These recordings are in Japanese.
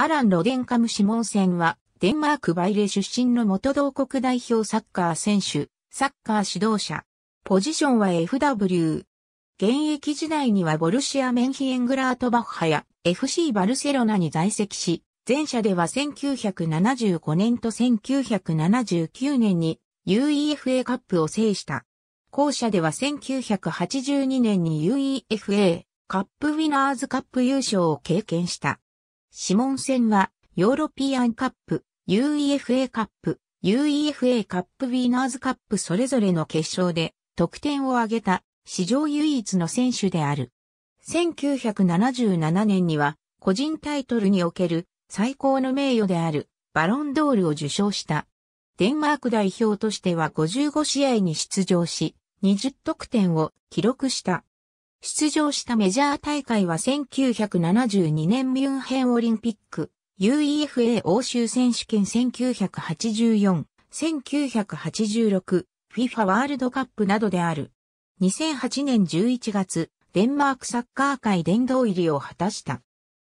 アラン・ロデンカム・シモンセンは、デンマーク・バイレ出身の元同国代表サッカー選手、サッカー指導者。ポジションは FW。現役時代にはボルシア・メンヒエングラートバッハや FC バルセロナに在籍し、前者では1975年と1979年に UEFA カップを制した。後者では1982年に UEFA カップウィナーズカップ優勝を経験した。指紋戦は、ヨーロピアンカップ、UEFA カップ、UEFA カップウィーナーズカップそれぞれの決勝で得点を挙げた史上唯一の選手である。1977年には個人タイトルにおける最高の名誉であるバロンドールを受賞した。デンマーク代表としては55試合に出場し、20得点を記録した。出場したメジャー大会は1972年ミュンヘンオリンピック、UEFA 欧州選手権1984、1986、FIFA ワールドカップなどである。2008年11月、デンマークサッカー界殿堂入りを果たした。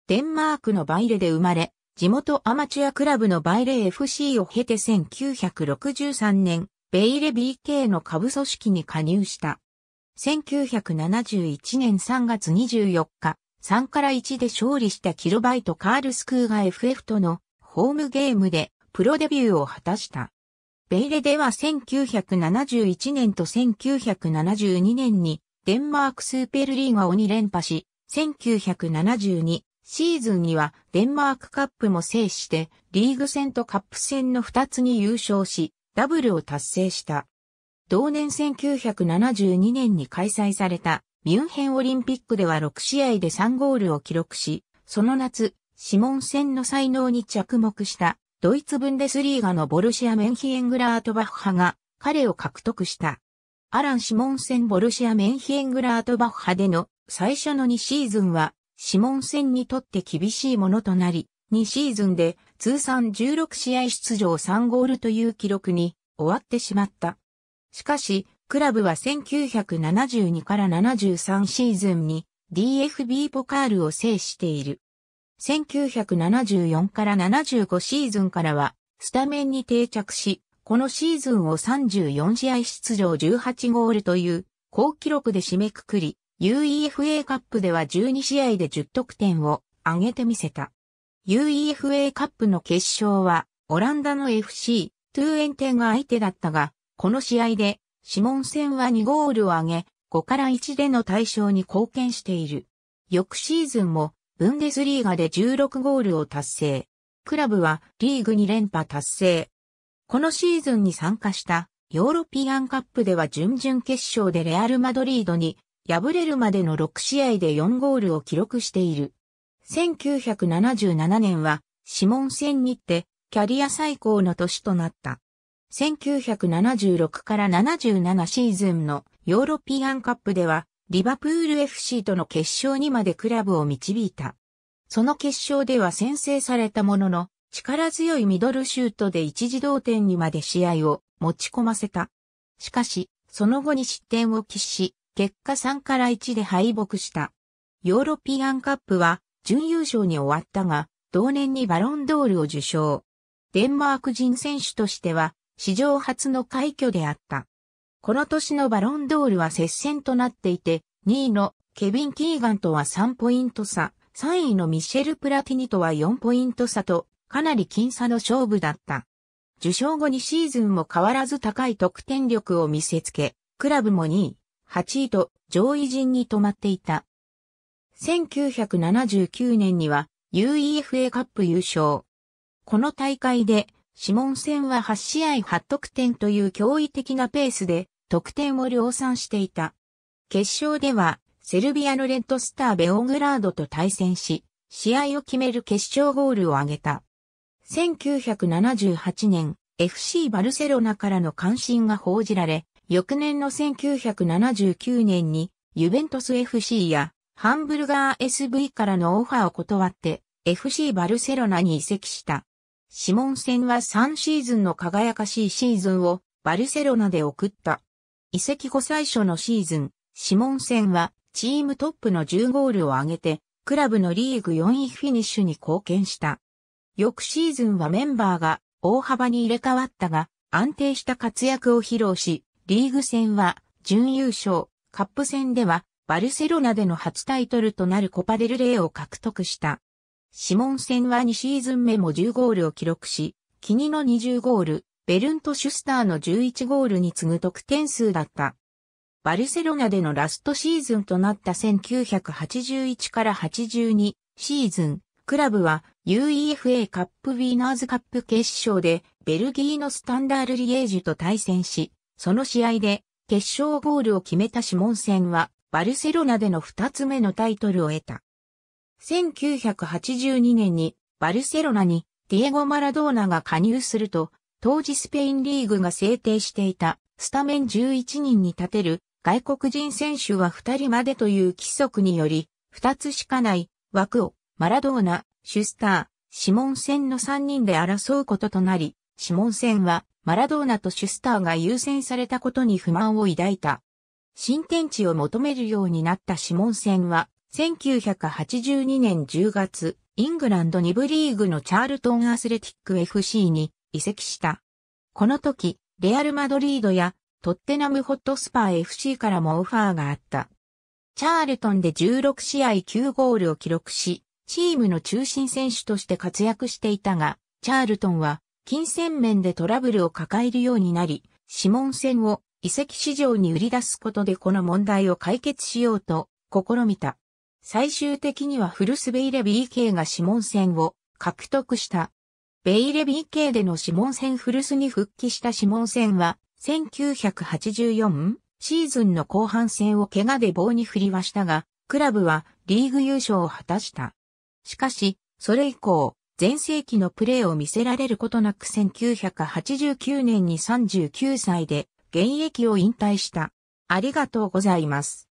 デンマークのバイレで生まれ、地元アマチュアクラブのバイレ FC を経て1963年、ベイレ BK の下部組織に加入した。1971年3月24日、3から1で勝利したキロバイト・カールスクーが FF とのホームゲームでプロデビューを果たした。ベイレでは1971年と1972年にデンマークスーペルリーガを2連覇し、1972シーズンにはデンマークカップも制してリーグ戦とカップ戦の2つに優勝し、ダブルを達成した。同年1972年に開催されたミュンヘンオリンピックでは6試合で3ゴールを記録し、その夏、シモン戦の才能に着目したドイツブンデスリーガのボルシア・メンヒエングラートバッハが彼を獲得した。アラン・シモン戦ボルシア・メンヒエングラートバッハでの最初の2シーズンは、シモン戦にとって厳しいものとなり、2シーズンで通算16試合出場3ゴールという記録に終わってしまった。しかし、クラブは1972から73シーズンに DFB ポカールを制している。1974から75シーズンからはスタメンに定着し、このシーズンを34試合出場18ゴールという高記録で締めくくり、UEFA カップでは12試合で10得点を挙げてみせた。UEFA カップの決勝はオランダの FC トゥーエンテが相手だったが、この試合で、シモン戦は2ゴールを挙げ、5から1での対象に貢献している。翌シーズンも、ブンデスリーガで16ゴールを達成。クラブはリーグ2連覇達成。このシーズンに参加したヨーロピアンカップでは準々決勝でレアル・マドリードに敗れるまでの6試合で4ゴールを記録している。1977年はシモン戦にてキャリア最高の年となった。1976から77シーズンのヨーロピアンカップでは、リバプール FC との決勝にまでクラブを導いた。その決勝では先制されたものの、力強いミドルシュートで一時同点にまで試合を持ち込ませた。しかし、その後に失点を喫し、結果3から1で敗北した。ヨーロピアンカップは準優勝に終わったが、同年にバロンドールを受賞。デンマーク人選手としては史上初の快挙であった。この年のバロンドールは接戦となっていて、2位のケビン・キーガンとは3ポイント差、3位のミシェル・プラティニとは4ポイント差と、かなり僅差の勝負だった。受賞後にシーズンも変わらず高い得点力を見せつけ、クラブも2位、8位と上位陣に止まっていた。1979年には UEFA カップ優勝。この大会でシモン戦は8試合8得点という驚異的なペースで得点を量産していた。決勝ではセルビアのレッドスターベオグラードと対戦し、試合を決める決勝ゴールを挙げた。1978年、FC バルセロナからの関心が報じられ、翌年の1979年に、ユベントス FC やハンブルガー SV からのオファーを断って、FC バルセロナに移籍した。シモン戦は3シーズンの輝かしいシーズンをバルセロナで送った。移籍後最初のシーズン、シモン戦はチームトップの10ゴールを挙げて、クラブのリーグ4位フィニッシュに貢献した。翌シーズンはメンバーが大幅に入れ替わったが、安定した活躍を披露し、リーグ戦は準優勝、カップ戦ではバルセロナでの初タイトルとなるコパデルレイを獲得した。シモンセンは2シーズン目も10ゴールを記録し、キニの20ゴール、ベルント・シュスターの11ゴールに次ぐ得点数だった。バルセロナでのラストシーズンとなった1981から82シーズン、クラブは UEFA カップウィーナーズカップ決勝でベルギーのスタンダールリエージュと対戦し、その試合で決勝ゴールを決めたシモンセンはバルセロナでの2つ目のタイトルを得た。1982年にバルセロナにディエゴ・マラドーナが加入すると、当時スペインリーグが制定していたスタメン11人に立てる外国人選手は2人までという規則により、2つしかない枠をマラドーナ、シュスター、シモン戦の3人で争うこととなり、シモン戦はマラドーナとシュスターが優先されたことに不満を抱いた。新天地を求めるようになったシモン戦は1982年10月、イングランド2部リーグのチャールトンアスレティック FC に移籍した。この時、レアル・マドリードやトッテナム・ホットスパー FC からもオファーがあった。チャールトンで16試合9ゴールを記録し、チームの中心選手として活躍していたが、チャールトンは金銭面でトラブルを抱えるようになり、指紋戦を移籍市場に売り出すことでこの問題を解決しようと試みた。最終的にはフルスベイレ BK が指紋戦を獲得した。ベイレ BK での指紋戦フルスに復帰した指紋戦は、1984シーズンの後半戦を怪我で棒に振りはしたが、クラブはリーグ優勝を果たした。しかし、それ以降、前世紀のプレーを見せられることなく1989年に39歳で現役を引退した。ありがとうございます。